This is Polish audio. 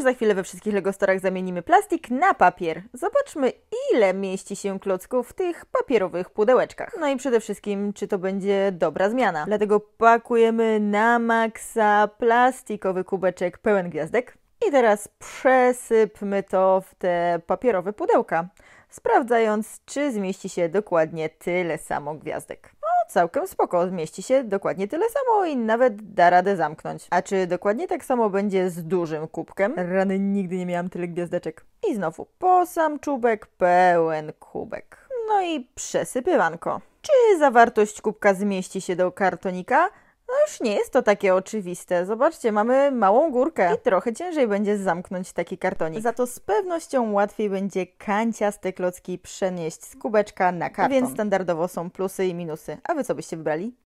już za chwilę we wszystkich Lego Storach zamienimy plastik na papier. Zobaczmy, ile mieści się klocków w tych papierowych pudełeczkach. No i przede wszystkim, czy to będzie dobra zmiana. Dlatego pakujemy na maksa plastikowy kubeczek pełen gwiazdek. I teraz przesypmy to w te papierowe pudełka, sprawdzając, czy zmieści się dokładnie tyle samo gwiazdek całkiem spoko, mieści się dokładnie tyle samo i nawet da radę zamknąć. A czy dokładnie tak samo będzie z dużym kubkiem? Rany nigdy nie miałam tyle gwiazdeczek. I znowu, po sam czubek pełen kubek. No i przesypywanko. Czy zawartość kubka zmieści się do kartonika? No już nie jest to takie oczywiste. Zobaczcie, mamy małą górkę i trochę ciężej będzie zamknąć taki kartonik. Za to z pewnością łatwiej będzie kanciaste klocki przenieść z kubeczka na karton. Więc standardowo są plusy i minusy. A wy co byście wybrali?